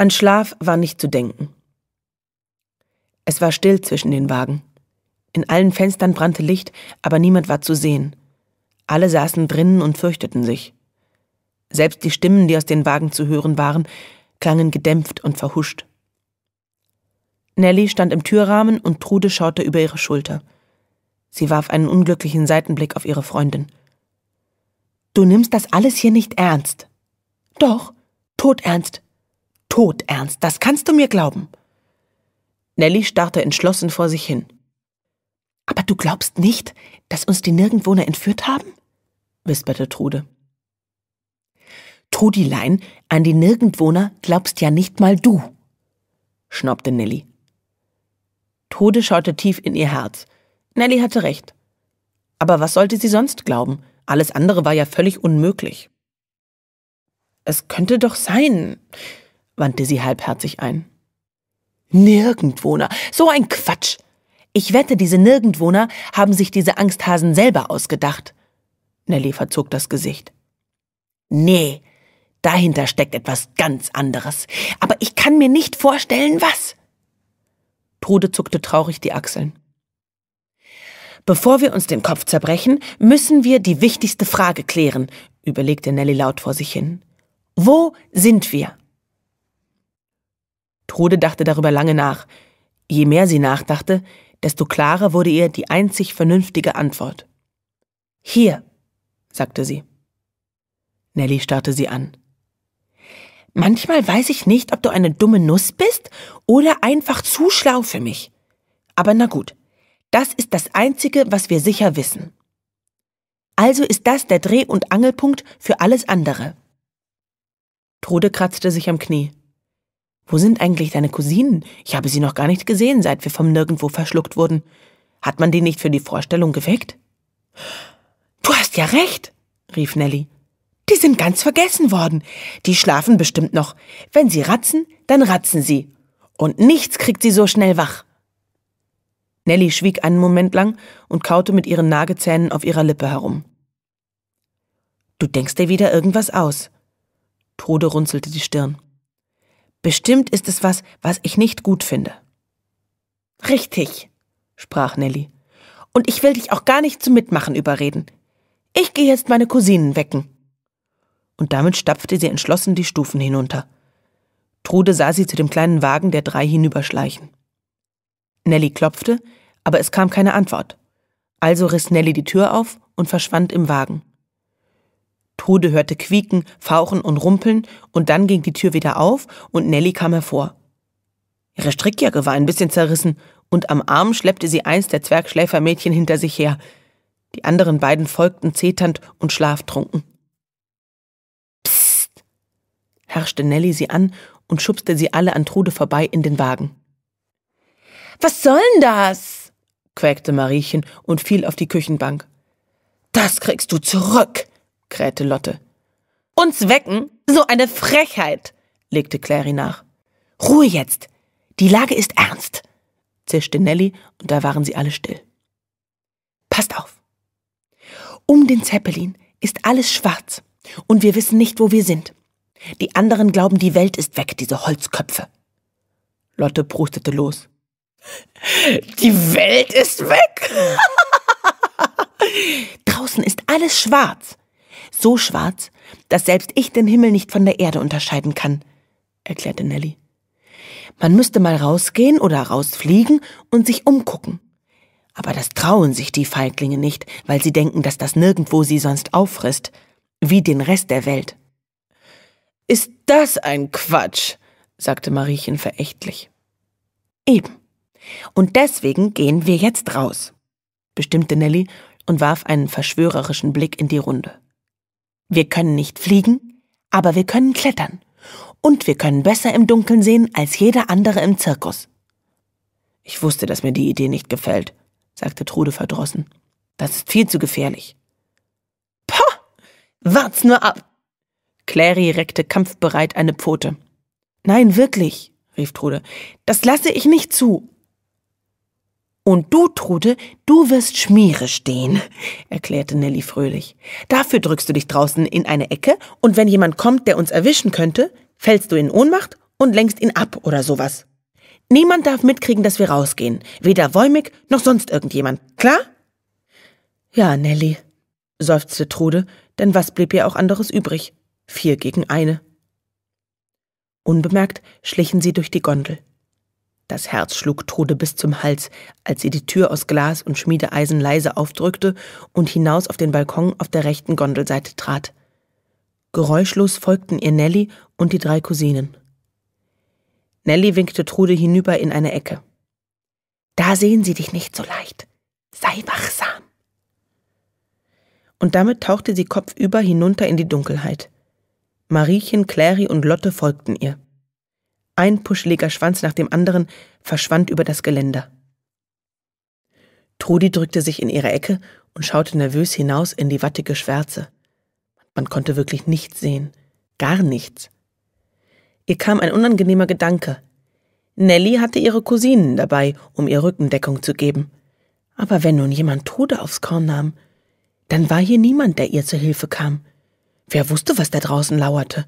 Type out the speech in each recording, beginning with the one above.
An Schlaf war nicht zu denken. Es war still zwischen den Wagen. In allen Fenstern brannte Licht, aber niemand war zu sehen. Alle saßen drinnen und fürchteten sich. Selbst die Stimmen, die aus den Wagen zu hören waren, klangen gedämpft und verhuscht. Nelly stand im Türrahmen und Trude schaute über ihre Schulter. Sie warf einen unglücklichen Seitenblick auf ihre Freundin. Du nimmst das alles hier nicht ernst. Doch, todernst. Todernst, das kannst du mir glauben. Nelly starrte entschlossen vor sich hin. Aber du glaubst nicht, dass uns die Nirgendwohner entführt haben? wisperte Trude. Trudilein, an die Nirgendwohner glaubst ja nicht mal du, schnaubte Nelly. Trude schaute tief in ihr Herz. Nelly hatte recht. Aber was sollte sie sonst glauben? Alles andere war ja völlig unmöglich. Es könnte doch sein wandte sie halbherzig ein. Nirgendwohner. So ein Quatsch. Ich wette, diese Nirgendwohner haben sich diese Angsthasen selber ausgedacht. Nelly verzog das Gesicht. Nee, dahinter steckt etwas ganz anderes. Aber ich kann mir nicht vorstellen, was. Trude zuckte traurig die Achseln. Bevor wir uns den Kopf zerbrechen, müssen wir die wichtigste Frage klären, überlegte Nelly laut vor sich hin. Wo sind wir? Trude dachte darüber lange nach. Je mehr sie nachdachte, desto klarer wurde ihr die einzig vernünftige Antwort. Hier, sagte sie. Nelly starrte sie an. Manchmal weiß ich nicht, ob du eine dumme Nuss bist oder einfach zu schlau für mich. Aber na gut, das ist das Einzige, was wir sicher wissen. Also ist das der Dreh- und Angelpunkt für alles andere. Trude kratzte sich am Knie. Wo sind eigentlich deine Cousinen? Ich habe sie noch gar nicht gesehen, seit wir vom Nirgendwo verschluckt wurden. Hat man die nicht für die Vorstellung geweckt? Du hast ja recht, rief Nelly. Die sind ganz vergessen worden. Die schlafen bestimmt noch. Wenn sie ratzen, dann ratzen sie. Und nichts kriegt sie so schnell wach. Nelly schwieg einen Moment lang und kaute mit ihren Nagezähnen auf ihrer Lippe herum. Du denkst dir wieder irgendwas aus. Tode runzelte die Stirn. Bestimmt ist es was, was ich nicht gut finde. Richtig, sprach Nelly. Und ich will dich auch gar nicht zum Mitmachen überreden. Ich gehe jetzt meine Cousinen wecken. Und damit stapfte sie entschlossen die Stufen hinunter. Trude sah sie zu dem kleinen Wagen der drei hinüberschleichen. Nelly klopfte, aber es kam keine Antwort. Also riss Nelly die Tür auf und verschwand im Wagen. Trude hörte Quieken, Fauchen und Rumpeln und dann ging die Tür wieder auf und Nelly kam hervor. Ihre Strickjacke war ein bisschen zerrissen und am Arm schleppte sie eins der Zwergschläfermädchen hinter sich her. Die anderen beiden folgten zeternd und schlaftrunken. Psst! herrschte Nelly sie an und schubste sie alle an Trude vorbei in den Wagen. Was soll denn das? quäkte Mariechen und fiel auf die Küchenbank. Das kriegst du zurück, krähte Lotte. Uns wecken? So eine Frechheit, legte Clary nach. Ruhe jetzt! Die Lage ist ernst, zischte Nelly, und da waren sie alle still. Passt auf! Um den Zeppelin ist alles schwarz, und wir wissen nicht, wo wir sind. Die anderen glauben, die Welt ist weg, diese Holzköpfe. Lotte prustete los. Die Welt ist weg! Draußen ist alles schwarz so schwarz, dass selbst ich den Himmel nicht von der Erde unterscheiden kann, erklärte Nelly. Man müsste mal rausgehen oder rausfliegen und sich umgucken. Aber das trauen sich die Feiglinge nicht, weil sie denken, dass das nirgendwo sie sonst auffrisst, wie den Rest der Welt. Ist das ein Quatsch, sagte Mariechen verächtlich. Eben. Und deswegen gehen wir jetzt raus, bestimmte Nelly und warf einen verschwörerischen Blick in die Runde. Wir können nicht fliegen, aber wir können klettern. Und wir können besser im Dunkeln sehen als jeder andere im Zirkus. Ich wusste, dass mir die Idee nicht gefällt, sagte Trude verdrossen. Das ist viel zu gefährlich. Pah! Wart's nur ab! Clary reckte kampfbereit eine Pfote. Nein, wirklich, rief Trude. Das lasse ich nicht zu. Und du, Trude, du wirst Schmiere stehen, erklärte Nelly fröhlich. Dafür drückst du dich draußen in eine Ecke und wenn jemand kommt, der uns erwischen könnte, fällst du in Ohnmacht und lenkst ihn ab oder sowas. Niemand darf mitkriegen, dass wir rausgehen. Weder Wäumig noch sonst irgendjemand. Klar? Ja, Nelly, seufzte Trude, denn was blieb ihr auch anderes übrig? Vier gegen eine. Unbemerkt schlichen sie durch die Gondel. Das Herz schlug Trude bis zum Hals, als sie die Tür aus Glas und Schmiedeeisen leise aufdrückte und hinaus auf den Balkon auf der rechten Gondelseite trat. Geräuschlos folgten ihr Nelly und die drei Cousinen. Nelly winkte Trude hinüber in eine Ecke. Da sehen sie dich nicht so leicht. Sei wachsam. Und damit tauchte sie kopfüber hinunter in die Dunkelheit. Mariechen, Clary und Lotte folgten ihr. Ein puscheliger Schwanz nach dem anderen verschwand über das Geländer. Trudi drückte sich in ihre Ecke und schaute nervös hinaus in die wattige Schwärze. Man konnte wirklich nichts sehen. Gar nichts. Ihr kam ein unangenehmer Gedanke. Nelly hatte ihre Cousinen dabei, um ihr Rückendeckung zu geben. Aber wenn nun jemand Tode aufs Korn nahm, dann war hier niemand, der ihr zur Hilfe kam. Wer wusste, was da draußen lauerte?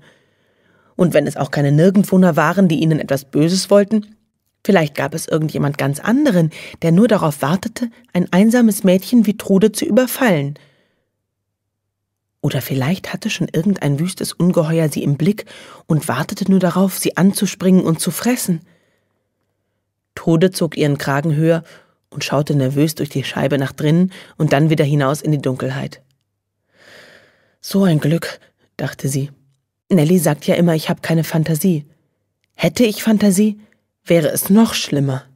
Und wenn es auch keine Nirgendwohner waren, die ihnen etwas Böses wollten, vielleicht gab es irgendjemand ganz anderen, der nur darauf wartete, ein einsames Mädchen wie Trude zu überfallen. Oder vielleicht hatte schon irgendein wüstes Ungeheuer sie im Blick und wartete nur darauf, sie anzuspringen und zu fressen. Trude zog ihren Kragen höher und schaute nervös durch die Scheibe nach drinnen und dann wieder hinaus in die Dunkelheit. So ein Glück, dachte sie Nelly sagt ja immer, ich habe keine Fantasie. Hätte ich Fantasie, wäre es noch schlimmer.